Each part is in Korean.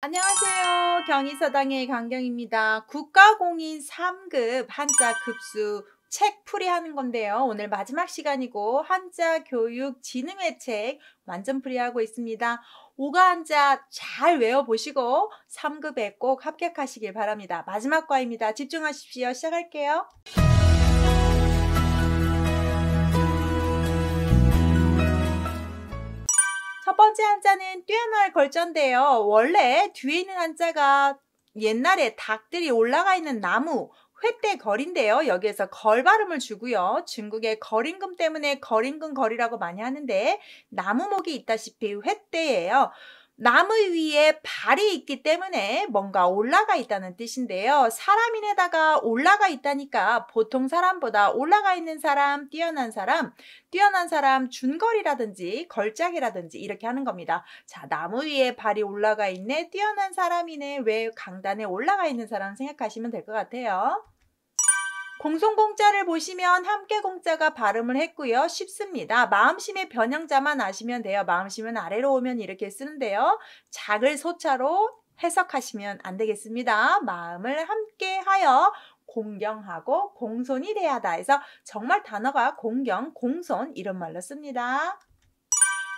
안녕하세요. 경희사당의 강경입니다. 국가공인 3급 한자 급수 책 풀이하는 건데요. 오늘 마지막 시간이고 한자 교육 진흥의책 완전 풀이하고 있습니다. 오가 한자 잘 외워보시고 3급에 꼭 합격하시길 바랍니다. 마지막 과입니다. 집중하십시오. 시작할게요. 번째 한자는 뛰어날 걸전데요. 원래 뒤에 있는 한자가 옛날에 닭들이 올라가 있는 나무, 회대 걸인데요 여기에서 걸 발음을 주고요. 중국의 거린금 때문에 거린금 거리라고 많이 하는데 나무목이 있다시피 회대예요. 나무 위에 발이 있기 때문에 뭔가 올라가 있다는 뜻인데요. 사람인에다가 올라가 있다니까 보통 사람보다 올라가 있는 사람, 뛰어난 사람, 뛰어난 사람 준거리라든지 걸작이라든지 이렇게 하는 겁니다. 자, 나무 위에 발이 올라가 있네, 뛰어난 사람이네, 왜 강단에 올라가 있는 사람 생각하시면 될 것 같아요. 공송공자를 보시면 함께 공자가 발음을 했고요. 쉽습니다. 마음심의 변형자만 아시면 돼요. 마음심은 아래로 오면 이렇게 쓰는데요. 작을 소차로 해석하시면 안 되겠습니다. 마음을 함께 하여 공경하고 공손이 돼야다 해서 정말 단어가 공경, 공손 이런 말로 씁니다.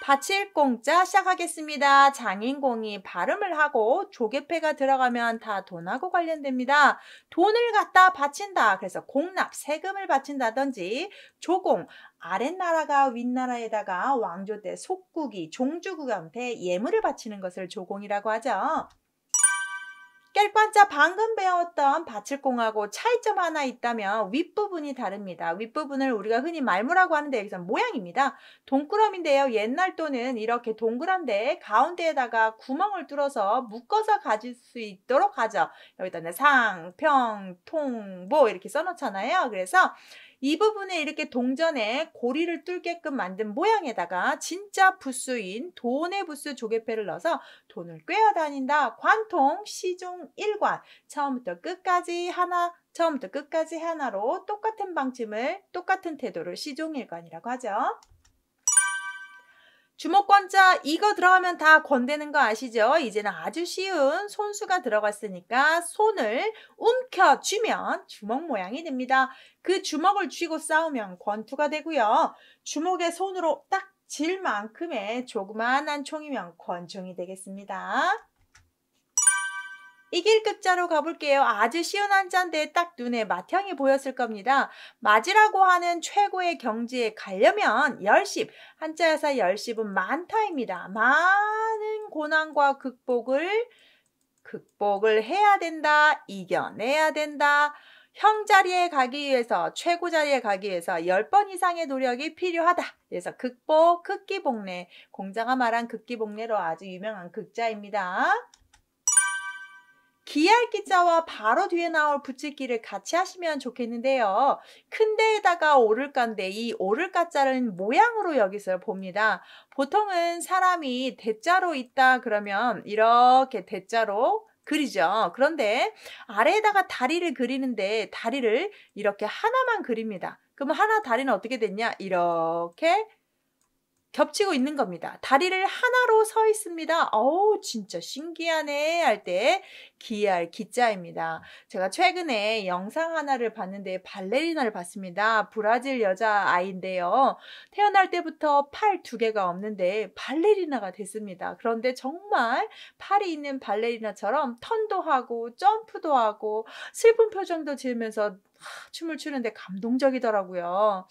받칠공짜 시작하겠습니다. 장인공이 발음을 하고 조개패가 들어가면 다 돈하고 관련됩니다. 돈을 갖다 바친다. 그래서 공납, 세금을 바친다든지 조공, 아랫나라가 윗나라에다가 왕조 때 속국이, 종주국한테 예물을 바치는 것을 조공이라고 하죠. 깰반자 방금 배웠던 바칠공하고 차이점 하나 있다면 윗부분이 다릅니다. 윗부분을 우리가 흔히 말무라고 하는데 여기서 는 모양입니다. 동그라미인데요. 옛날 또는 이렇게 동그란데 가운데에다가 구멍을 뚫어서 묶어서 가질 수 있도록 하죠. 여기다 상, 평, 통, 보 이렇게 써놓잖아요. 그래서 이 부분에 이렇게 동전에 고리를 뚫게끔 만든 모양에다가 진짜 부수인 돈의 부수 조개패를 넣어서 돈을 꿰어 다닌다. 관통 시종 1관 처음부터 끝까지 하나 처음부터 끝까지 하나로 똑같은 방침을 똑같은 태도를 시종일관이라고 하죠. 주먹권자 이거 들어가면 다 건대는 거 아시죠? 이제는 아주 쉬운 손수가 들어갔으니까 손을 움켜쥐면 주먹 모양이 됩니다. 그 주먹을 쥐고 싸우면 권투가 되고요. 주먹에 손으로 딱 질 만큼의 조그만한 총이면 권총이 되겠습니다. 이길 급자로 가볼게요. 아주 시원한 잔데 딱 눈에 맛향이 보였을 겁니다. 맞이라고 하는 최고의 경지에 가려면 열십, 한자에서 열십은 많다입니다. 많은 고난과 극복을 극복을 해야 된다, 이겨내야 된다. 형 자리에 가기 위해서, 최고 자리에 가기 위해서 1 0번 이상의 노력이 필요하다. 그래서 극복, 극기복례, 공자가 말한 극기복례로 아주 유명한 극자입니다. 기할 기자와 바로 뒤에 나올 붙이기를 같이 하시면 좋겠는데요. 큰 데에다가 오를 건데 이 오를 가자는 모양으로 여기서 봅니다. 보통은 사람이 대자로 있다 그러면 이렇게 대자로 그리죠. 그런데 아래에다가 다리를 그리는데 다리를 이렇게 하나만 그립니다. 그럼 하나 다리는 어떻게 됐냐? 이렇게 겹치고 있는 겁니다. 다리를 하나로 서 있습니다. 어우, 진짜 신기하네 할 때 기할 기자입니다. 제가 최근에 영상 하나를 봤는데 발레리나를 봤습니다. 브라질 여자 아이인데요. 태어날 때부터 팔 두 개가 없는데 발레리나가 됐습니다. 그런데 정말 팔이 있는 발레리나처럼 턴도 하고 점프도 하고 슬픈 표정도 지으면서 하, 춤을 추는데 감동적이더라고요.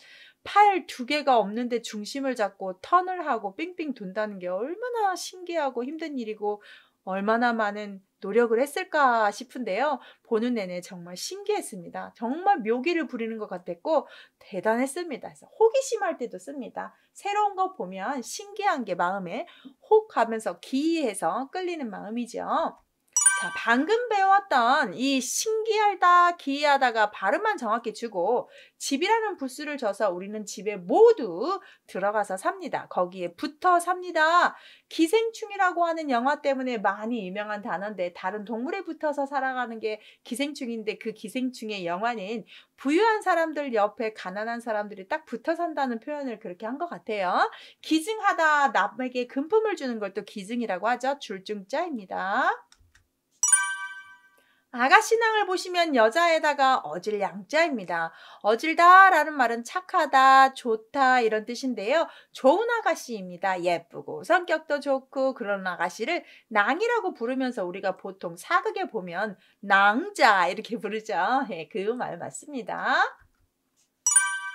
팔두 개가 없는데 중심을 잡고 턴을 하고 빙빙 돈다는 게 얼마나 신기하고 힘든 일이고 얼마나 많은 노력을 했을까 싶은데요. 보는 내내 정말 신기했습니다. 정말 묘기를 부리는 것 같았고 대단했습니다. 그래서 호기심할 때도 씁니다. 새로운 거 보면 신기한 게 마음에 혹 하면서 기이해서 끌리는 마음이죠. 자, 방금 배웠던 이 신기하다, 기이하다가 발음만 정확히 주고 집이라는 부스를 줘서 우리는 집에 모두 들어가서 삽니다. 거기에 붙어 삽니다. 기생충이라고 하는 영화 때문에 많이 유명한 단어인데 다른 동물에 붙어서 살아가는 게 기생충인데 그 기생충의 영화는 부유한 사람들 옆에 가난한 사람들이 딱 붙어 산다는 표현을 그렇게 한 것 같아요. 기증하다, 남에게 금품을 주는 것도 기증이라고 하죠. 줄증자입니다. 아가씨낭을 보시면 여자에다가 어질 양자입니다. 어질다 라는 말은 착하다, 좋다 이런 뜻인데요. 좋은 아가씨입니다. 예쁘고 성격도 좋고 그런 아가씨를 낭이라고 부르면서 우리가 보통 사극에 보면 낭자 이렇게 부르죠. 예, 그말 맞습니다.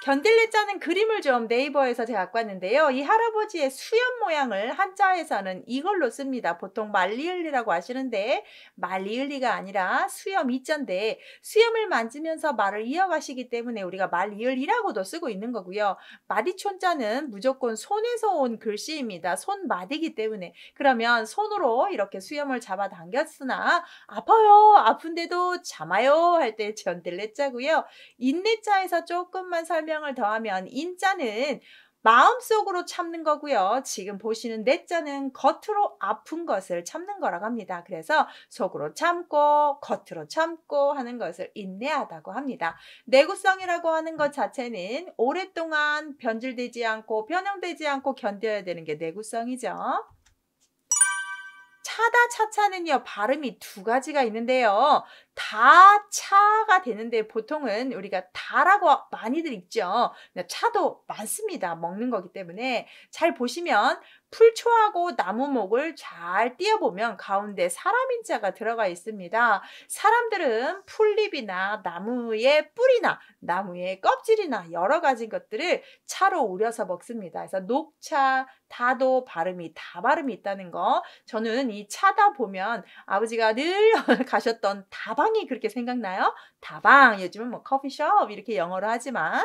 견딜레 자는 그림을 좀 네이버에서 제가 갖고 왔는데요. 이 할아버지의 수염 모양을 한자에서는 이걸로 씁니다. 보통 말리을리라고 하시는데 말리을리가 아니라 수염 이자데 수염을 만지면서 말을 이어가시기 때문에 우리가 말리을리라고도 쓰고 있는 거고요. 마디촌자는 무조건 손에서 온 글씨입니다. 손마디기 때문에 그러면 손으로 이렇게 수염을 잡아당겼으나 아파요 아픈데도 참아요 할 때 견딜레 자고요 인내자에서 조금만 설명 설명을 더하면 인자는 마음속으로 참는 거고요. 지금 보시는 내자는 겉으로 아픈 것을 참는 거라고 합니다. 그래서 속으로 참고 겉으로 참고 하는 것을 인내하다고 합니다. 내구성이라고 하는 것 자체는 오랫동안 변질되지 않고 변형되지 않고 견뎌야 되는 게 내구성이죠. 차다 차차는요 발음이 두 가지가 있는데요. 다 차가 되는데 보통은 우리가 다라고 많이들 읽죠. 그러니까 차도 많습니다. 먹는 거기 때문에 잘 보시면 풀초하고 나무목을 잘 띄어보면 가운데 사람인자가 들어가 있습니다. 사람들은 풀잎이나 나무의 뿌리나 나무의 껍질이나 여러 가지 것들을 차로 우려서 먹습니다. 그래서 녹차, 다도, 발음이 다 발음이 있다는 거. 저는 이 차다 보면 아버지가 늘 가셨던 다방이 그렇게 생각나요. 다방 요즘은 뭐 커피숍 이렇게 영어로 하지만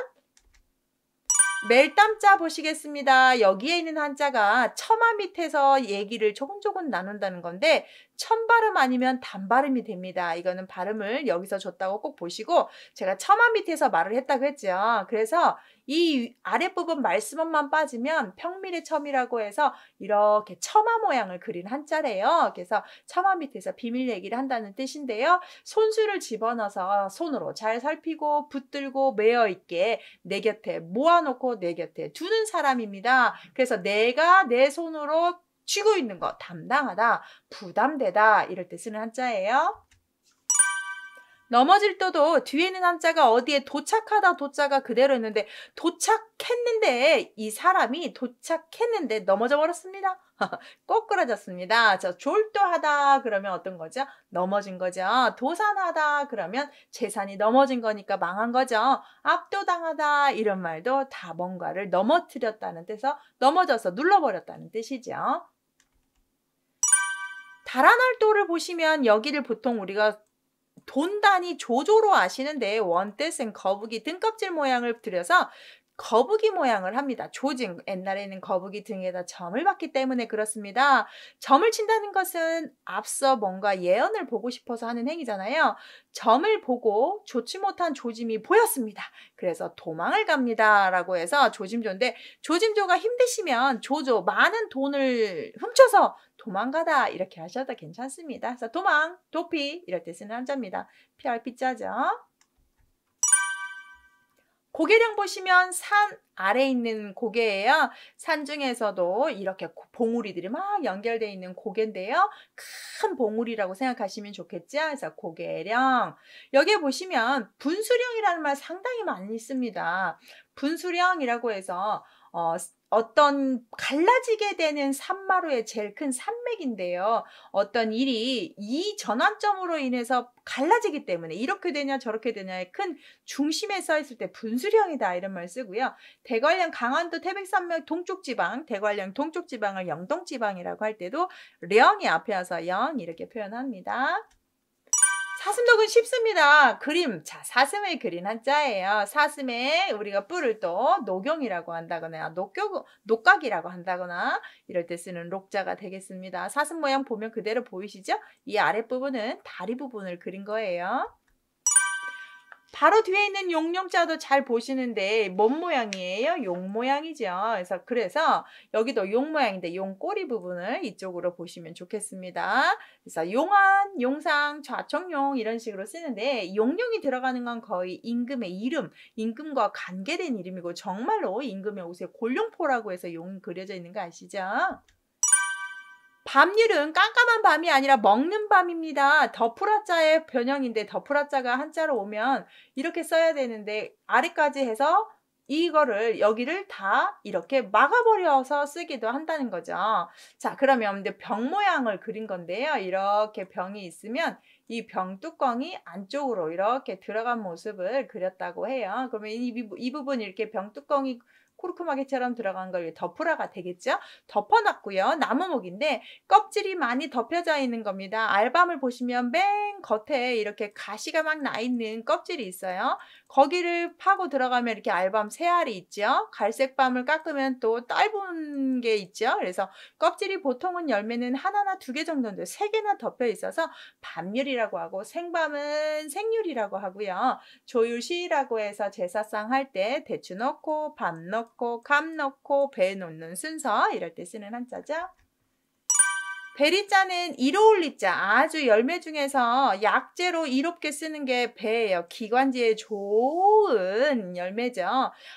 멜땀자 보시겠습니다. 여기에 있는 한자가 처마 밑에서 얘기를 조금조금 나눈다는 건데 천발음 아니면 단발음이 됩니다. 이거는 발음을 여기서 줬다고 꼭 보시고 제가 처마 밑에서 말을 했다고 했죠. 그래서 이 아랫부분 말씀만 빠지면 평밀의 첨이라고 해서 이렇게 처마 모양을 그린 한자래요. 그래서 처마 밑에서 비밀 얘기를 한다는 뜻인데요. 손수를 집어넣어서 손으로 잘 살피고 붙들고 매어 있게 내 곁에 모아놓고 내 곁에 두는 사람입니다. 그래서 내가 내 손으로 쥐고 있는 거 담당하다, 부담되다 이럴 때 쓰는 한자예요. 넘어질 때도 뒤에는 한자가 어디에 도착하다 도자가 그대로 있는데 도착했는데 이 사람이 도착했는데 넘어져 버렸습니다. 꼬꾸라졌습니다. 저 졸도하다 그러면 어떤 거죠? 넘어진 거죠. 도산하다 그러면 재산이 넘어진 거니까 망한 거죠. 압도당하다 이런 말도 다 뭔가를 넘어뜨렸다는 뜻에서 넘어져서 눌러버렸다는 뜻이죠. 달아날 도를 보시면 여기를 보통 우리가 돈단이 조조로 아시는데 원뜻은 거북이 등껍질 모양을 들여서 거북이 모양을 합니다. 조징 옛날에는 거북이 등에다 점을 봤기 때문에 그렇습니다. 점을 친다는 것은 앞서 뭔가 예언을 보고 싶어서 하는 행위잖아요. 점을 보고 좋지 못한 조짐이 보였습니다. 그래서 도망을 갑니다. 라고 해서 조짐조인데 조짐조가 힘드시면 조조 많은 돈을 훔쳐서 도망가다 이렇게 하셔도 괜찮습니다. 그래서 도망, 도피 이럴 때 쓰는 한자입니다. 피할 피자죠. 고개량 보시면 산 아래 있는 고개예요. 산 중에서도 이렇게 봉우리들이 막 연결되어 있는 고개인데요. 큰 봉우리라고 생각하시면 좋겠죠. 그래서 고개령. 여기에 보시면 분수령이라는 말 상당히 많이 씁니다. 분수령이라고 해서 어, 어떤 갈라지게 되는 산마루의 제일 큰 산맥인데요. 어떤 일이 이 전환점으로 인해서 갈라지기 때문에 이렇게 되냐 저렇게 되냐의 큰 중심에 서 있을 때 분수령이다 이런 말 쓰고요. 대관령 강원도 태백산맥 동쪽 지방, 대관령 동쪽 지방을 영동 지방이라고 할 때도 령이 앞에 와서 영 이렇게 표현합니다. 사슴독은 쉽습니다. 그림, 자 사슴을 그린 한자예요. 사슴에 우리가 뿔을 또 녹용이라고 한다거나 녹격, 녹각이라고 한다거나 이럴 때 쓰는 녹자가 되겠습니다. 사슴 모양 보면 그대로 보이시죠? 이 아랫부분은 다리 부분을 그린 거예요. 바로 뒤에 있는 용령자도 잘 보시는데 뭔 모양이에요? 용 모양이죠. 그래서 그래서 여기도 용 모양인데 용 꼬리 부분을 이쪽으로 보시면 좋겠습니다. 그래서 용안, 용상, 좌청용 이런 식으로 쓰는데 용룡이 들어가는 건 거의 임금의 이름, 임금과 관계된 이름이고 정말로 임금의 옷에 골룡포라고 해서 용이 그려져 있는 거 아시죠? 밤일은 깜깜한 밤이 아니라 먹는 밤입니다. 더풀라자의 변형인데 더풀라자가 한자로 오면 이렇게 써야 되는데 아래까지 해서 이거를 여기를 다 이렇게 막아버려서 쓰기도 한다는 거죠. 자 그러면 이제 병 모양을 그린 건데요. 이렇게 병이 있으면 이 병 뚜껑이 안쪽으로 이렇게 들어간 모습을 그렸다고 해요. 그러면 이, 이 부분 이렇게 병 뚜껑이 코르크마개처럼 들어간 걸 덮으라가 되겠죠. 덮어놨고요. 나무목인데 껍질이 많이 덮여져 있는 겁니다. 알밤을 보시면 맨 겉에 이렇게 가시가 막 나 있는 껍질이 있어요. 거기를 파고 들어가면 이렇게 알밤 세알이 있죠. 갈색밤을 깎으면 또짧분게 있죠. 그래서 껍질이 보통은 열매는 하나나 두 개 정도인데 세 개나 덮여 있어서 밤률이라고 하고 생밤은 생율이라고 하고요. 조율시라고 해서 제사상 할 때 대추 넣고 밤 넣고 감 넣고 배 넣는 순서 이럴 때 쓰는 한자죠. 베리자는 이로울리자 아주 열매 중에서 약재로 이롭게 쓰는 게 배예요. 기관지에 좋은 열매죠.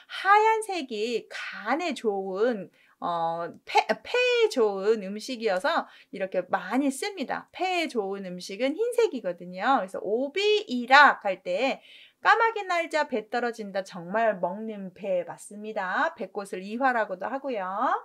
하얀색이 간에 좋은 어, 폐, 폐에 좋은 음식이어서 이렇게 많이 씁니다. 폐에 좋은 음식은 흰색이거든요. 그래서 오비이락 할때 까마귀 날자 배 떨어진다 정말 먹는 배 맞습니다. 배꽃을 이화라고도 하고요.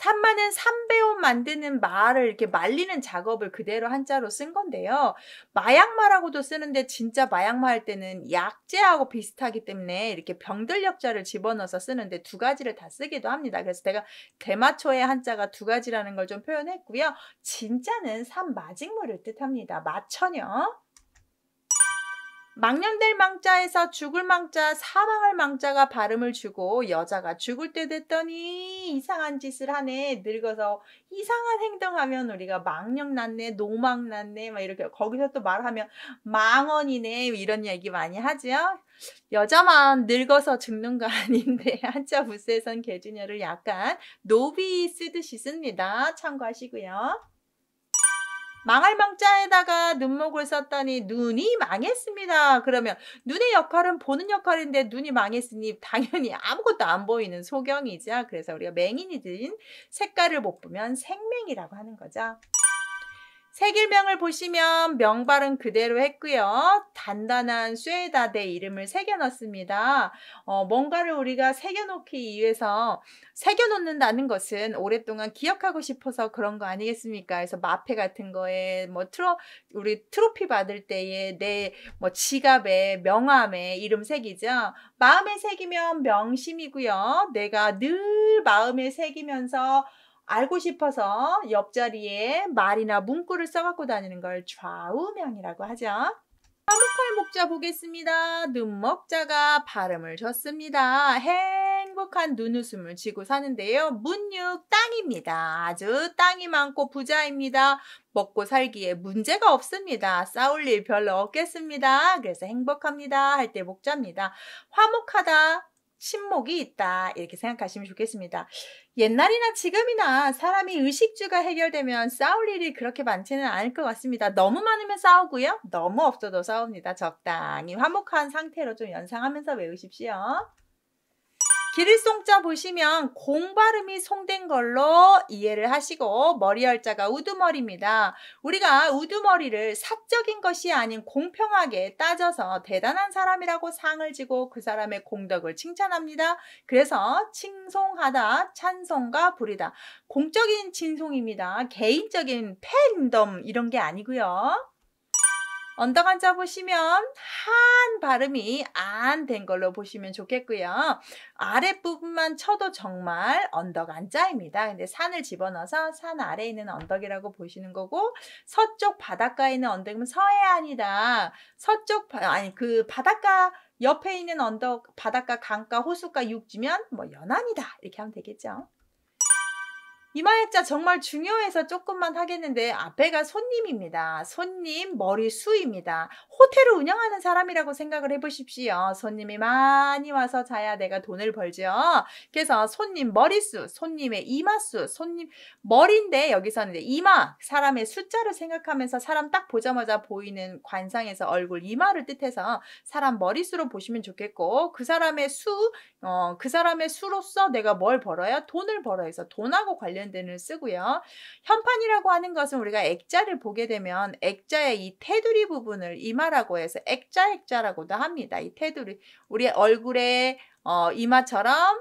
산마는 산배옷 만드는 말을 이렇게 말리는 작업을 그대로 한자로 쓴 건데요. 마약마라고도 쓰는데 진짜 마약마 할 때는 약재하고 비슷하기 때문에 이렇게 병들 역자를 집어넣어서 쓰는데 두 가지를 다 쓰기도 합니다. 그래서 내가 대마초의 한자가 두 가지라는 걸 좀 표현했고요. 진짜는 산마직물을 뜻합니다. 마천여. 망년될 망자에서 죽을 망자, 사망할 망자가 발음을 주고 여자가 죽을 때 됐더니 이상한 짓을 하네. 늙어서 이상한 행동하면 우리가 망령 났네, 노망 났네, 막 이렇게 거기서 또 말하면 망언이네 뭐 이런 얘기 많이 하지요. 여자만 늙어서 죽는 거 아닌데 한자 부스에선 개주녀를 약간 노비 쓰듯이 씁니다. 참고하시고요. 망할 망자에다가 눈목을 썼더니 눈이 망했습니다. 그러면 눈의 역할은 보는 역할인데 눈이 망했으니 당연히 아무것도 안 보이는 소경이자 그래서 우리가 맹인이 든 색깔을 못 보면 생맹이라고 하는 거죠. 색일명을 보시면 명발은 그대로 했고요. 단단한 쇠에다대 이름을 새겨넣습니다. 어, 뭔가를 우리가 새겨놓기 위해서 새겨놓는다는 것은 오랫동안 기억하고 싶어서 그런 거 아니겠습니까? 그래서 마패 같은 거에 뭐 트로 우리 트로피 받을 때에 내 뭐 지갑에 명함에 이름 색이죠 마음에 새기면 명심이고요. 내가 늘 마음에 새기면서 알고 싶어서 옆자리에 말이나 문구를 써갖고 다니는 걸 좌우명이라고 하죠. 화목할 목자 보겠습니다. 눈목자가 발음을 줬습니다. 행복한 눈웃음을 지고 사는데요. 문육 땅입니다. 아주 땅이 많고 부자입니다. 먹고 살기에 문제가 없습니다. 싸울 일 별로 없겠습니다. 그래서 행복합니다. 할 때 목자입니다. 화목하다, 신목이 있다 이렇게 생각하시면 좋겠습니다. 옛날이나 지금이나 사람이 의식주가 해결되면 싸울 일이 그렇게 많지는 않을 것 같습니다. 너무 많으면 싸우고요. 너무 없어도 싸웁니다. 적당히 화목한 상태로 좀 연상하면서 외우십시오. 길을송자 보시면 공 발음이 송된 걸로 이해를 하시고 머리열자가 우두머리입니다. 우리가 우두머리를 사적인 것이 아닌 공평하게 따져서 대단한 사람이라고 상을 지고 그 사람의 공덕을 칭찬합니다. 그래서 칭송하다, 찬송과 부리다. 공적인 진송입니다. 개인적인 팬덤 이런 게 아니고요. 언덕간잡보시면한 발음이 안 된 걸로 보시면 좋겠고요. 아랫부분만 쳐도 정말 언덕 안자입니다. 근데 산을 집어넣어서 산 아래에 있는 언덕이라고 보시는 거고 서쪽 바닷가에 있는 언덕은 서해안이다. 서쪽 아니 그 바닷가 옆에 있는 언덕 바닷가 강가 호수가 육지면 뭐 연안이다. 이렇게 하면 되겠죠. 이마에자 정말 중요해서 조금만 하겠는데 앞에가 손님입니다. 손님 머리 수입니다. 호텔을 운영하는 사람이라고 생각을 해보십시오. 손님이 많이 와서 자야 내가 돈을 벌죠. 그래서 손님 머리수, 손님의 이마수, 손님 머리인데 여기서는 이제 이마 사람의 숫자를 생각하면서 사람 딱 보자마자 보이는 관상에서 얼굴 이마를 뜻해서 사람 머리수로 보시면 좋겠고 그 사람의 수, 어, 그 사람의 수로서 내가 뭘 벌어요? 돈을 벌어서 돈하고 관련 관련된을 쓰고요. 현판이라고 하는 것은 우리가 액자를 보게 되면 액자의 이 테두리 부분을 이마라고 해서 액자 액자라고도 합니다. 이 테두리 우리 얼굴에 어, 이마처럼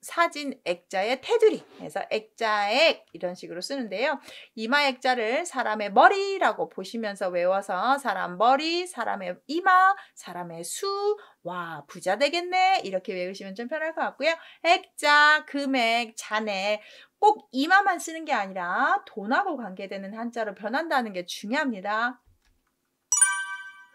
사진 액자의 테두리 그래서 액자액 이런 식으로 쓰는데요. 이마 액자를 사람의 머리라고 보시면서 외워서 사람 머리, 사람의 이마, 사람의 수, 와 부자 되겠네 이렇게 외우시면 좀 편할 것 같고요. 액자, 금액, 잔액 꼭 이마만 쓰는 게 아니라 돈하고 관계되는 한자로 변한다는 게 중요합니다.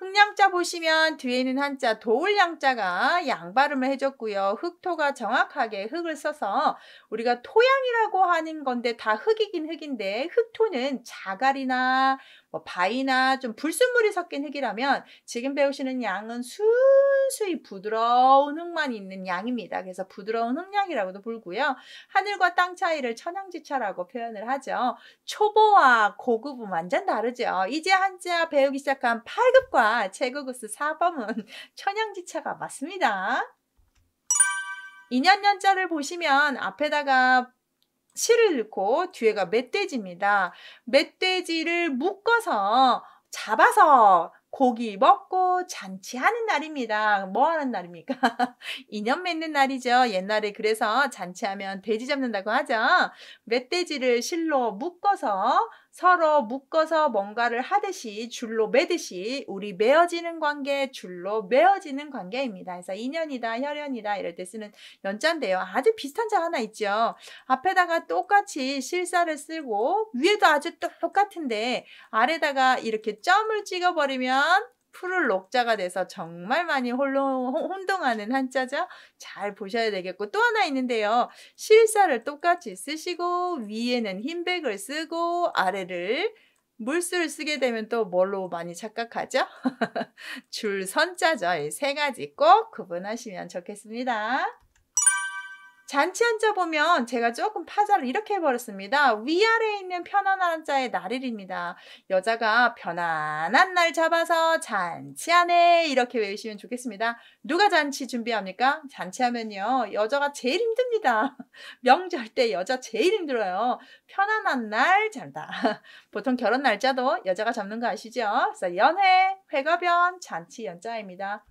흑양자 보시면 뒤에는 한자 도울양자가 양발음을 해줬고요. 흑토가 정확하게 흙을 써서 우리가 토양이라고 하는 건데 다흙이긴흙인데 흑토는 자갈이나 뭐 바이나 좀 불순물이 섞인 흙이라면 지금 배우시는 양은 순수히 부드러운 흙만 있는 양입니다. 그래서 부드러운 흙양이라고도 불고요. 하늘과 땅 차이를 천양지차라고 표현을 하죠. 초보와 고급은 완전 다르죠. 이제 한자 배우기 시작한 8급과 제구급수 4범은 천양지차가 맞습니다. 2년 년자를 보시면 앞에다가 실을 잃고 뒤에가 멧돼지입니다. 멧돼지를 묶어서 잡아서 고기 먹고 잔치하는 날입니다. 뭐 하는 날입니까? 인연 맺는 날이죠. 옛날에 그래서 잔치하면 돼지 잡는다고 하죠. 멧돼지를 실로 묶어서 서로 묶어서 뭔가를 하듯이 줄로 매듯이 우리 매어지는 관계 줄로 매어지는 관계입니다. 그래서 인연이다 혈연이다 이럴 때 쓰는 연자인데요. 아주 비슷한 자 하나 있죠. 앞에다가 똑같이 실사를 쓰고 위에도 아주 똑같은데 아래다가 이렇게 점을 찍어버리면 풀을 녹자가 돼서 정말 많이 홀로, 혼동하는 한자죠. 잘 보셔야 되겠고 또 하나 있는데요. 실사를 똑같이 쓰시고 위에는 흰백을 쓰고 아래를 물수를 쓰게 되면 또 뭘로 많이 착각하죠? 줄선자죠. 이세 가지 꼭 구분하시면 좋겠습니다. 잔치 한자 보면 제가 조금 파자를 이렇게 해버렸습니다. 위아래에 있는 편안한 자의 날일입니다. 여자가 편안한 날 잡아서 잔치하네 이렇게 외우시면 좋겠습니다. 누가 잔치 준비합니까? 잔치하면요. 여자가 제일 힘듭니다. 명절 때 여자 제일 힘들어요. 편안한 날 잡다. 보통 결혼 날짜도 여자가 잡는 거 아시죠? 그래서 연회, 회가변, 잔치 연자입니다.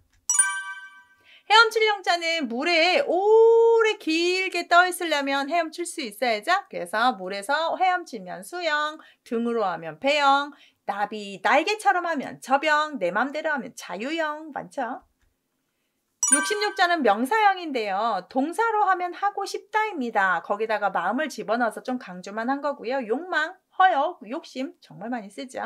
헤엄칠령자는 물에 오래 길게 떠 있으려면 헤엄칠 수 있어야죠. 그래서 물에서 헤엄치면 수영, 등으로 하면 배영, 나비 날개처럼 하면 저병, 내 맘대로 하면 자유형 많죠. 66자는 명사형인데요. 동사로 하면 하고 싶다입니다. 거기다가 마음을 집어넣어서 좀 강조만 한 거고요. 욕망, 허욕, 욕심 정말 많이 쓰죠.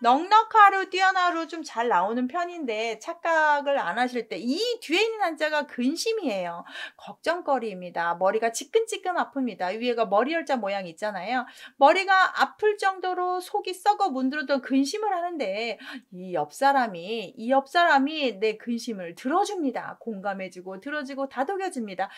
넉넉하루 뛰어나루 좀 잘 나오는 편인데 착각을 안 하실 때 이 뒤에 있는 한자가 근심이에요. 걱정거리입니다. 머리가 지끈지끈 아픕니다. 위에가 머리열자 모양 있잖아요. 머리가 아플 정도로 속이 썩어 문드러던 근심을 하는데 이 옆 사람이 이 옆 사람이 내 근심을 들어줍니다. 공감해주고 들어주고 다독여줍니다.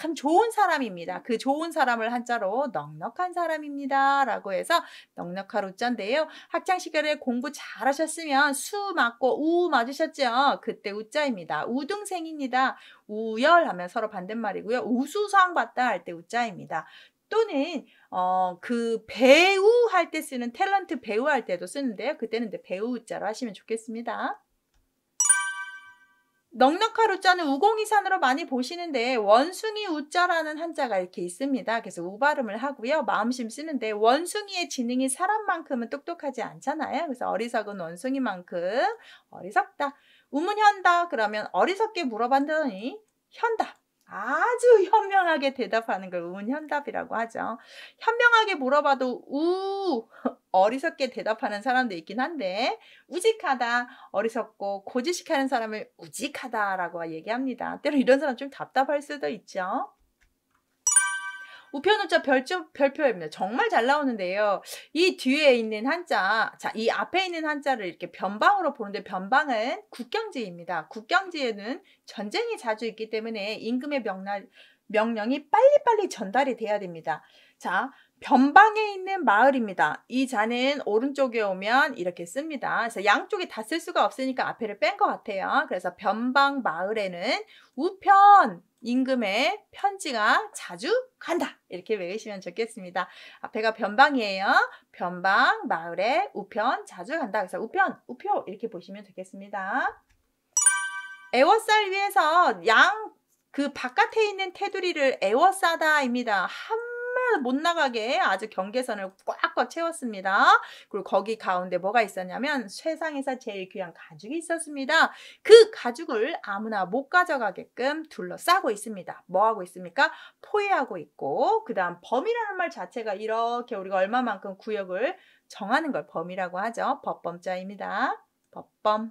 참 좋은 사람입니다. 그 좋은 사람을 한자로 넉넉한 사람입니다. 라고 해서 넉넉하루 자인데요. 학창시절에 공부 잘하셨으면 수 맞고 우 맞으셨죠? 그때 우자입니다. 우등생입니다. 우열하면 서로 반대말이고요. 우수상 받다 할 때 우자입니다. 또는 어, 그 배우 할 때 쓰는 탤런트 배우 할 때도 쓰는데요. 그때는 배우 우자로 하시면 좋겠습니다. 넉넉하루 자는 우공이산으로 많이 보시는데 원숭이 우자라는 한자가 이렇게 있습니다. 그래서 우 발음을 하고요. 마음심 쓰는데 원숭이의 지능이 사람만큼은 똑똑하지 않잖아요. 그래서 어리석은 원숭이만큼 어리석다. 우문현다 그러면 어리석게 물어봤더니 현다. 아주 현명하게 대답하는 걸운현답이라고 하죠. 현명하게 물어봐도 우 어리석게 대답하는 사람도 있긴 한데 우직하다 어리석고 고지식하는 사람을 우직하다라고 얘기합니다. 때로 이런 사람 좀 답답할 수도 있죠. 우편우자 별점, 별표입니다. 정말 잘 나오는데요. 이 뒤에 있는 한자, 자, 이 앞에 있는 한자를 이렇게 변방으로 보는데 변방은 국경지입니다. 국경지에는 전쟁이 자주 있기 때문에 임금의 명날, 명령이 빨리빨리 전달이 돼야 됩니다. 자, 변방에 있는 마을입니다. 이 자는 오른쪽에 오면 이렇게 씁니다. 그래서 양쪽이다쓸 수가 없으니까 앞에를 뺀 것 같아요. 그래서 변방 마을에는 우편 임금의 편지가 자주 간다 이렇게 외우시면 좋겠습니다. 앞에가 변방이에요. 변방 마을에 우편 자주 간다. 그래서 우편 우표 이렇게 보시면 되겠습니다. 애워쌀 위에서 양 그 바깥에 있는 테두리를 애워싸다입니다. 한 코로나 못 나가게 아주 경계선을 꽉꽉 채웠습니다. 그리고 거기 가운데 뭐가 있었냐면 세상에서 제일 귀한 가죽이 있었습니다. 그 가죽을 아무나 못 가져가게끔 둘러싸고 있습니다. 뭐하고 있습니까? 포위하고 있고 그 다음 범이라는말 자체가 이렇게 우리가 얼마만큼 구역을 정하는 걸범이라고 하죠. 법범자입니다. 법범.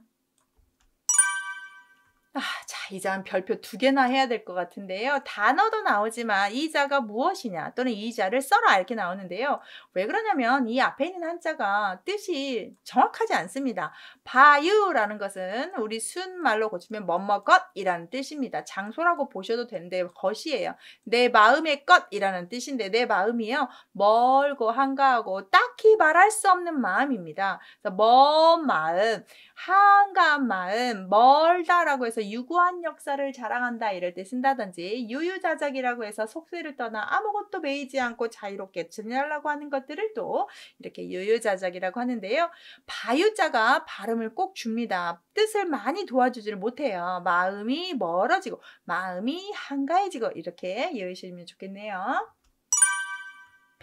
아, 이제 한 별표 두 개나 해야 될 것 같은데요. 단어도 나오지만 이자가 무엇이냐 또는 이자를 써라 이렇게 나오는데요. 왜 그러냐면 이 앞에 있는 한자가 뜻이 정확하지 않습니다. 바유라는 것은 우리 순말로 고치면 뭐뭐것이라는 뜻입니다. 장소라고 보셔도 되는데 것이에요. 내 마음의 것이라는 뜻인데 내 마음이요. 멀고 한가하고 딱히 말할 수 없는 마음입니다. 그래서 먼 마음, 한가한 마음, 멀다라고 해서 유구한 험한 역사를 자랑한다 이럴 때 쓴다든지 유유자적이라고 해서 속세를 떠나 아무것도 매이지 않고 자유롭게 지하려고 하는 것들을 또 이렇게 유유자적이라고 하는데요. 바유자가 발음을 꼭 줍니다. 뜻을 많이 도와주지를 못해요. 마음이 멀어지고 마음이 한가해지고 이렇게 여의하시면 좋겠네요.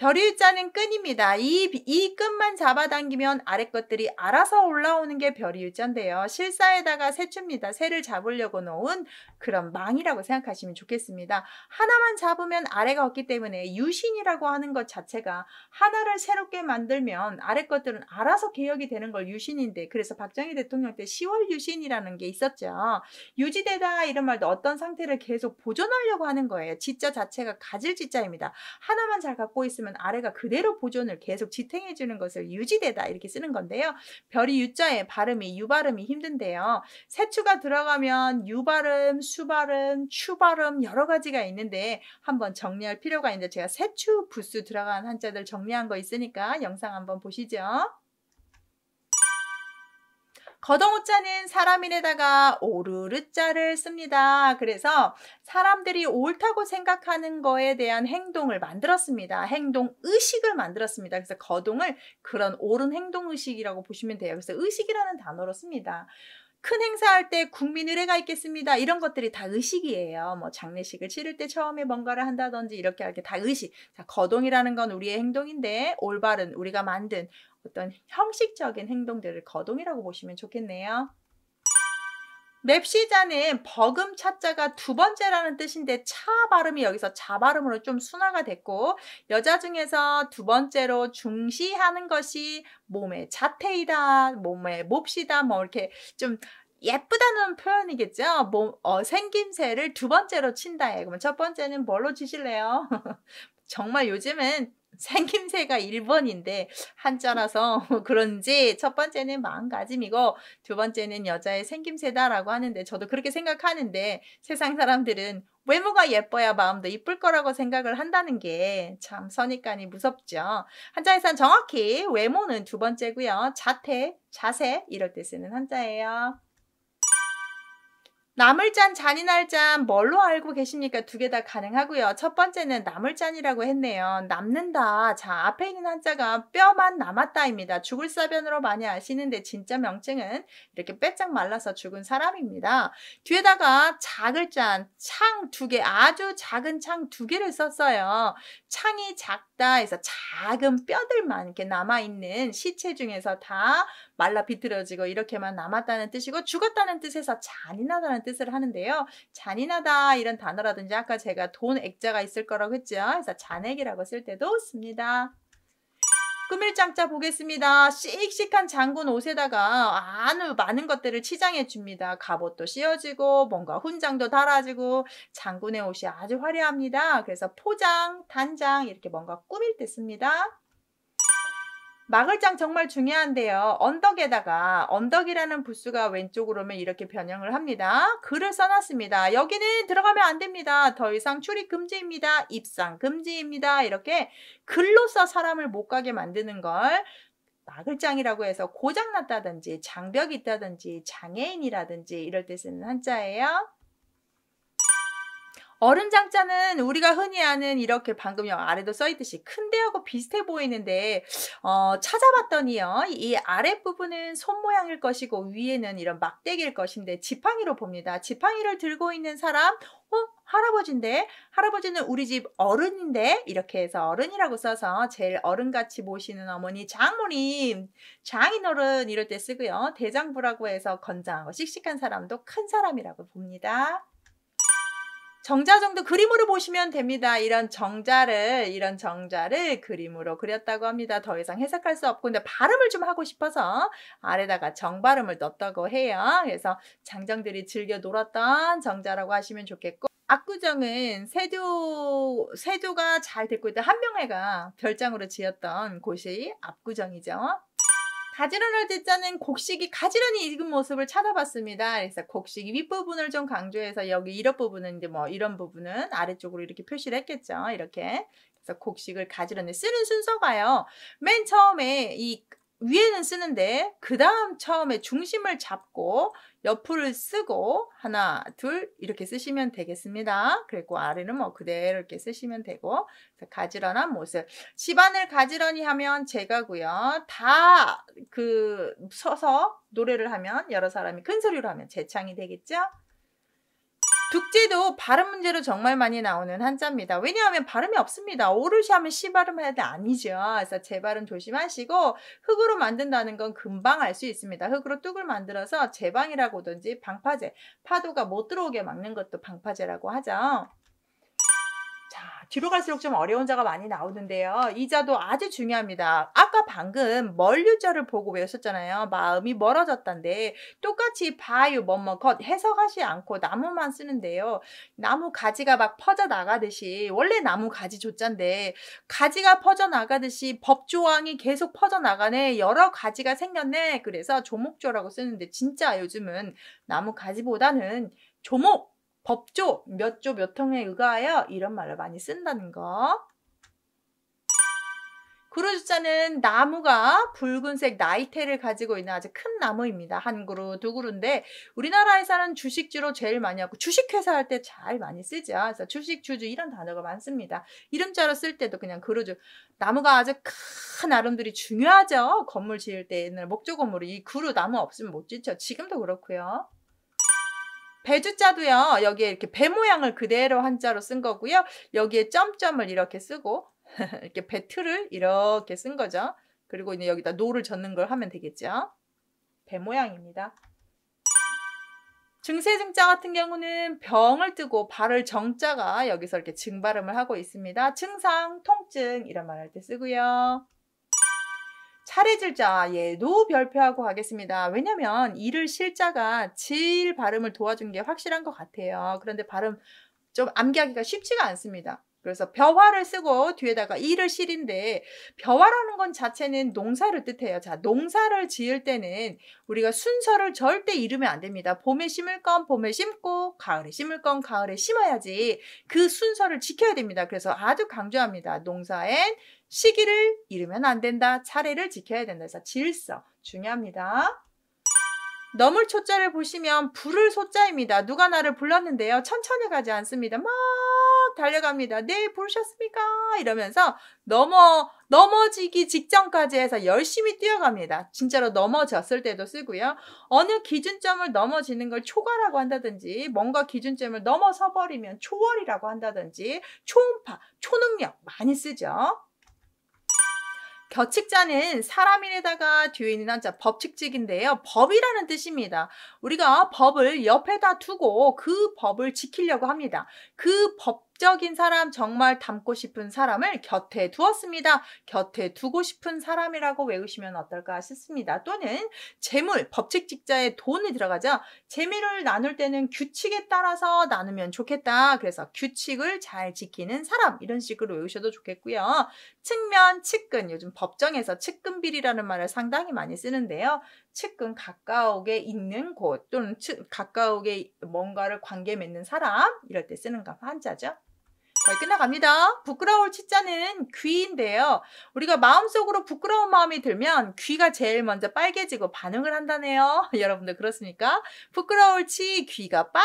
별일자는 끈입니다. 이, 이 끈만 잡아당기면 아래 것들이 알아서 올라오는 게 별일자인데요. 실사에다가 새춥니다. 새를 잡으려고 놓은 그런 망이라고 생각하시면 좋겠습니다. 하나만 잡으면 아래가 없기 때문에 유신이라고 하는 것 자체가 하나를 새롭게 만들면 아래 것들은 알아서 개혁이 되는 걸 유신인데 그래서 박정희 대통령 때 10월 유신이라는 게 있었죠. 유지되다 이런 말도 어떤 상태를 계속 보존하려고 하는 거예요. 지자 자체가 가질 지자입니다. 하나만 잘 갖고 있으면 그러면 아래가 그대로 보존을 계속 지탱해 주는 것을 유지되다 이렇게 쓰는 건데요. 별이 유자에 발음이 유발음이 힘든데요. 세추가 들어가면 유발음, 수발음, 추발음 여러 가지가 있는데 한번 정리할 필요가 있는데 제가 세추 부수 들어간 한자들 정리한 거 있으니까 영상 한번 보시죠. 거동우자는 사람인에다가 오르르자를 씁니다. 그래서 사람들이 옳다고 생각하는 거에 대한 행동을 만들었습니다. 행동 의식을 만들었습니다. 그래서 거동을 그런 옳은 행동 의식이라고 보시면 돼요. 그래서 의식이라는 단어로 씁니다. 큰 행사할 때 국민 의례가 있겠습니다. 이런 것들이 다 의식이에요. 뭐 장례식을 치를 때 처음에 뭔가를 한다든지 이렇게 할렇게다 의식. 자, 거동이라는 건 우리의 행동인데 올바른 우리가 만든 어떤 형식적인 행동들을 거동이라고 보시면 좋겠네요. 맵시자는 버금 차자가 두 번째라는 뜻인데 차 발음이 여기서 자 발음으로 좀 순화가 됐고 여자 중에서 두 번째로 중시하는 것이 몸의 자태이다, 몸의 몹시다 뭐 이렇게 좀 예쁘다는 표현이겠죠. 몸, 어, 생김새를 두 번째로 친다. 해. 그러면 첫 번째는 뭘로 치실래요? 정말 요즘은 생김새가 1번인데 한자라서 그런지 첫 번째는 마음가짐이고 두 번째는 여자의 생김새다라고 하는데 저도 그렇게 생각하는데 세상 사람들은 외모가 예뻐야 마음도 이쁠 거라고 생각을 한다는 게 참 선입관이 무섭죠. 한자에선 정확히 외모는 두 번째고요. 자태, 자세 이럴 때 쓰는 한자예요. 나물 잔 잔인할 잔 뭘로 알고 계십니까? 두 개 다 가능하고요. 첫 번째는 나물 잔이라고 했네요. 남는다. 자, 앞에 있는 한자가 뼈만 남았다입니다. 죽을 사변으로 많이 아시는데 진짜 명칭은 이렇게 빼짝 말라서 죽은 사람입니다. 뒤에다가 작을 잔창 두 개, 아주 작은 창 두 개를 썼어요. 창이 작다 해서 작은 뼈들만 이렇게 남아있는 시체 중에서 다 말라 비틀어지고 이렇게만 남았다는 뜻이고 죽었다는 뜻에서 잔인하다는 뜻을 하는데요. 잔인하다 이런 단어라든지 아까 제가 돈 액자가 있을 거라고 했죠. 그래서 잔액이라고 쓸 때도 씁니다. 꾸밀장자 보겠습니다. 씩씩한 장군 옷에다가 아주 많은 것들을 치장해 줍니다. 갑옷도 씌워지고 뭔가 훈장도 달아지고 장군의 옷이 아주 화려합니다. 그래서 포장, 단장 이렇게 뭔가 꾸밀 때 씁니다. 마글장 정말 중요한데요. 언덕에다가 언덕이라는 부수가 왼쪽으로 면 이렇게 변형을 합니다. 글을 써놨습니다. 여기는 들어가면 안 됩니다. 더 이상 출입 금지입니다. 입상 금지입니다. 이렇게 글로써 사람을 못 가게 만드는 걸마글장이라고 해서 고장났다든지 장벽이 있다든지 장애인이라든지 이럴 때 쓰는 한자예요. 얼음 장자는 우리가 흔히 아는 이렇게 방금 아래도 써있듯이 큰 대하고 비슷해 보이는데 어, 찾아봤더니요. 이 아랫부분은 손 모양일 것이고 위에는 이런 막대기일 것인데 지팡이로 봅니다. 지팡이를 들고 있는 사람 어? 할아버지인데 할아버지는 우리 집 어른인데 이렇게 해서 어른이라고 써서 제일 어른같이 모시는 어머니 장모님 장인어른 이럴 때 쓰고요. 대장부라고 해서 건장하고 씩씩한 사람도 큰 사람이라고 봅니다. 정자정도 그림으로 보시면 됩니다. 이런 정자를 이런 정자를 그림으로 그렸다고 합니다. 더 이상 해석할 수 없고 근데 발음을 좀 하고 싶어서 아래다가 정발음을 넣었다고 해요. 그래서 장정들이 즐겨 놀았던 정자라고 하시면 좋겠고 압구정은 세조, 세조가 잘 됐고 있던 한명회가 별장으로 지었던 곳이 압구정이죠. 가지런을뜻하는 곡식이 가지런히 익은 모습을 찾아봤습니다. 그래서 곡식이 윗부분을 좀 강조해서 여기 이런 부분은 이제 뭐 이런 부분은 아래쪽으로 이렇게 표시를 했겠죠. 이렇게. 그래서 곡식을 가지런히 쓰는 순서가요. 맨 처음에 이 위에는 쓰는데 그 다음 처음에 중심을 잡고 옆을 쓰고 하나 둘 이렇게 쓰시면 되겠습니다. 그리고 아래는 뭐 그대로 이렇게 쓰시면 되고 가지런한 모습 집안을 가지런히 하면 제가고요. 다 그 서서 노래를 하면 여러 사람이 큰 소리로 하면 재창이 되겠죠. 둑지도 발음 문제로 정말 많이 나오는 한자입니다. 왜냐하면 발음이 없습니다. 오르시 하면 시 발음해야 돼 아니죠. 그래서 재 발음 조심하시고 흙으로 만든다는 건 금방 알 수 있습니다. 흙으로 뚝을 만들어서 재방이라고든지 방파제, 파도가 못 들어오게 막는 것도 방파제라고 하죠. 뒤로 갈수록 좀 어려운 자가 많이 나오는데요. 이 자도 아주 중요합니다. 아까 방금 멀유자를 보고 외웠었잖아요. 마음이 멀어졌단데 똑같이 바유, 뭐뭐, 것 해석하지 않고 나무만 쓰는데요. 나무 가지가 막 퍼져나가듯이 원래 나무 가지 조자인데 가지가 퍼져나가듯이 법조항이 계속 퍼져나가네. 여러 가지가 생겼네. 그래서 조목조라고 쓰는데 진짜 요즘은 나무 가지보다는 조목 법조 몇 조 몇 통에 의거하여 이런 말을 많이 쓴다는 거. 그루주자는 나무가 붉은색 나이테를 가지고 있는 아주 큰 나무입니다. 한 그루, 두 그루인데 우리나라에서는 주식주로 제일 많이 하고 주식회사 할 때 잘 많이 쓰죠. 그래서 주식, 주주 이런 단어가 많습니다. 이름자로 쓸 때도 그냥 그루주. 나무가 아주 큰 나름들이 중요하죠. 건물 지을 때 옛날 목조 건물이 이 그루 나무 없으면 못 짓죠. 지금도 그렇고요. 배주자도요. 여기에 이렇게 배 모양을 그대로 한자로 쓴 거고요. 여기에 점점을 이렇게 쓰고 이렇게 배틀을 이렇게 쓴 거죠. 그리고 이제 여기다 노를 젓는 걸 하면 되겠죠. 배 모양입니다. 증세증자 같은 경우는 병을 뜨고 발을 정자가 여기서 이렇게 증발음을 하고 있습니다. 증상, 통증 이런 말 할 때 쓰고요. 사례질자 얘도 별표하고 가겠습니다. 왜냐면 이를 실자가 질 발음을 도와준 게 확실한 것 같아요. 그런데 발음 좀 암기하기가 쉽지가 않습니다. 그래서 벼화를 쓰고 뒤에다가 이를 실인데 벼화라는 건 자체는 농사를 뜻해요. 자, 농사를 지을 때는 우리가 순서를 절대 잃으면 안 됩니다. 봄에 심을 건 봄에 심고 가을에 심을 건 가을에 심어야지 그 순서를 지켜야 됩니다. 그래서 아주 강조합니다. 농사엔 시기를 잃으면 안 된다. 차례를 지켜야 된다. 그래서 질서 중요합니다. 넘을 초자를 보시면 불을 소자입니다. 누가 나를 불렀는데요. 천천히 가지 않습니다. 막 달려갑니다. 네, 부르셨습니까? 이러면서 넘어 넘어지기 직전까지 해서 열심히 뛰어갑니다. 진짜로 넘어졌을 때도 쓰고요. 어느 기준점을 넘어지는 걸 초과라고 한다든지 뭔가 기준점을 넘어서 버리면 초월이라고 한다든지 초음파, 초능력 많이 쓰죠. 벼칙자는 사람인에다가 뒤에 있는 한자 법칙직인데요. 법이라는 뜻입니다. 우리가 법을 옆에다 두고 그 법을 지키려고 합니다. 그법 적인 사람, 정말 닮고 싶은 사람을 곁에 두었습니다. 곁에 두고 싶은 사람이라고 외우시면 어떨까 싶습니다. 또는 재물, 법칙 직자에 돈이 들어가죠. 재미를 나눌 때는 규칙에 따라서 나누면 좋겠다. 그래서 규칙을 잘 지키는 사람 이런 식으로 외우셔도 좋겠고요. 측면, 측근, 요즘 법정에서 측근비리라는 말을 상당히 많이 쓰는데요. 측근 가까우게 있는 곳 또는 측, 가까우게 뭔가를 관계 맺는 사람 이럴 때 쓰는 가 한자죠. 말 끝나갑니다. 부끄러울 치자는 귀인데요. 우리가 마음속으로 부끄러운 마음이 들면 귀가 제일 먼저 빨개지고 반응을 한다네요. 여러분들 그렇습니까? 부끄러울 치 귀가 빨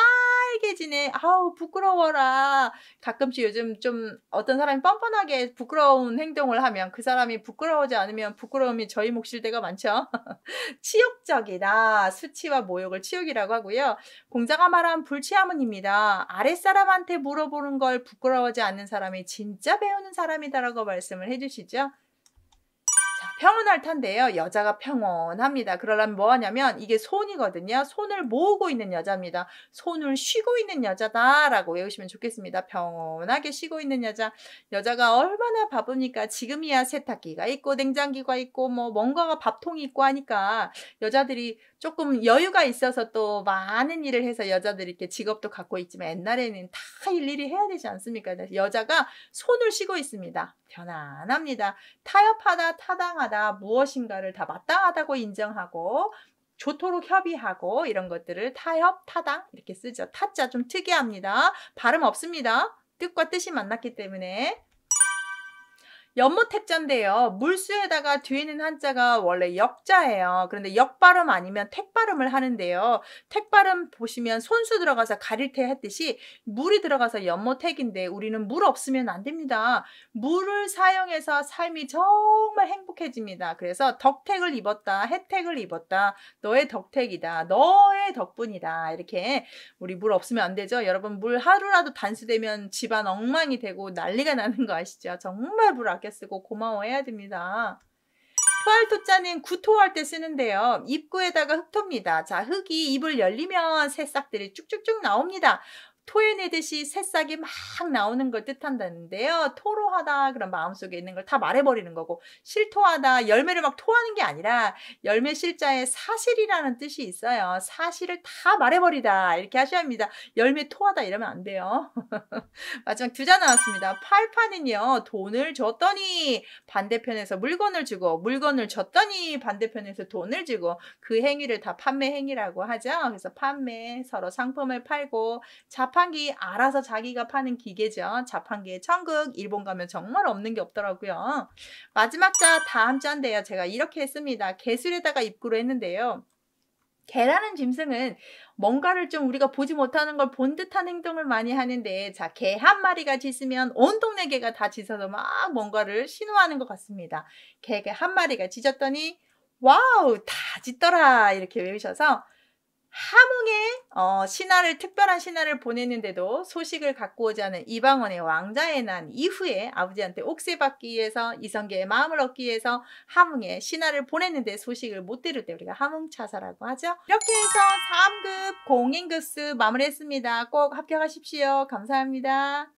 빨개지네. 아우 부끄러워라. 가끔씩 요즘 좀 어떤 사람이 뻔뻔하게 부끄러운 행동을 하면 그 사람이 부끄러워지 하 않으면 부끄러움이 저희 몫일 때가 많죠. 치욕적이다. 수치와 모욕을 치욕이라고 하고요. 공자가 말한 불치함문입니다 아랫사람한테 물어보는 걸 부끄러워하지 않는 사람이 진짜 배우는 사람이다라고 말씀을 해주시죠. 평온할 텐데요. 여자가 평온합니다. 그러려면 뭐 하냐면 이게 손이거든요. 손을 모으고 있는 여자입니다. 손을 쉬고 있는 여자다라고 외우시면 좋겠습니다. 평온하게 쉬고 있는 여자. 여자가 얼마나 바쁘니까 지금이야 세탁기가 있고 냉장기가 있고 뭐 뭔가가 밥통이 있고 하니까 여자들이 조금 여유가 있어서 또 많은 일을 해서 여자들이 이렇게 직업도 갖고 있지만 옛날에는 다 일일이 해야 되지 않습니까? 여자가 손을 쉬고 있습니다. 편안합니다. 타협하다 타당하다 사람마다 무엇인가를 다 마땅하다고 인정하고 좋도록 협의하고 이런 것들을 타협, 타당 이렇게 쓰죠. 타자 좀 특이합니다. 발음 없습니다. 뜻과 뜻이 만났기 때문에 연못택자인데요. 물수에다가 뒤에 있는 한자가 원래 역자예요. 그런데 역발음 아니면 택발음을 하는데요. 택발음 보시면 손수 들어가서 가릴테 했듯이 물이 들어가서 연못택인데 우리는 물 없으면 안 됩니다. 물을 사용해서 삶이 정말 행복해집니다. 그래서 덕택을 입었다, 혜택을 입었다, 너의 덕택이다, 너의 덕분이다. 이렇게 우리 물 없으면 안 되죠. 여러분 물 하루라도 단수되면 집안 엉망이 되고 난리가 나는 거 아시죠? 정말 불 아껴 아껴 쓰고 고마워해야 됩니다. 토할 토자는 구토할 때 쓰는데요. 입구에다가 흙토니다 자, 흙이 입을 열리면 새싹들이 쭉쭉쭉 나옵니다. 토해내듯이 새싹이 막 나오는 걸 뜻한다는데요. 토로하다 그런 마음속에 있는 걸 다 말해버리는 거고 실토하다 열매를 막 토하는 게 아니라 열매 실자에 사실이라는 뜻이 있어요. 사실을 다 말해버리다 이렇게 하셔야 합니다. 열매 토하다 이러면 안 돼요. 마지막 두자 나왔습니다. 팔판은요. 돈을 줬더니 반대편에서 물건을 주고 물건을 줬더니 반대편에서 돈을 주고 그 행위를 다 판매 행위라고 하죠. 그래서 판매 서로 상품을 팔고 자판 자판기 알아서 자기가 파는 기계죠. 자판기의 천국 일본 가면 정말 없는 게 없더라고요. 마지막 자 다음 자인데요. 제가 이렇게 했습니다. 개술에다가 입구로 했는데요. 개라는 짐승은 뭔가를 좀 우리가 보지 못하는 걸 본 듯한 행동을 많이 하는데 자개 한 마리가 짖으면 온 동네 개가 다 짖어서 막 뭔가를 신호하는 것 같습니다. 개가 한 마리가 짖었더니 와우 다 짖더라 이렇게 외우셔서 하몽의 어, 신하를 특별한 신하를 보냈는데도 소식을 갖고 오지 않은 이방원의 왕자의 난 이후에 아버지한테 옥세받기 위해서 이성계의 마음을 얻기 위해서 하몽의 신하를 보냈는데 소식을 못 들을 때 우리가 하몽차사라고 하죠. 이렇게 해서 3급 공인급수 마무리했습니다. 꼭 합격하십시오. 감사합니다.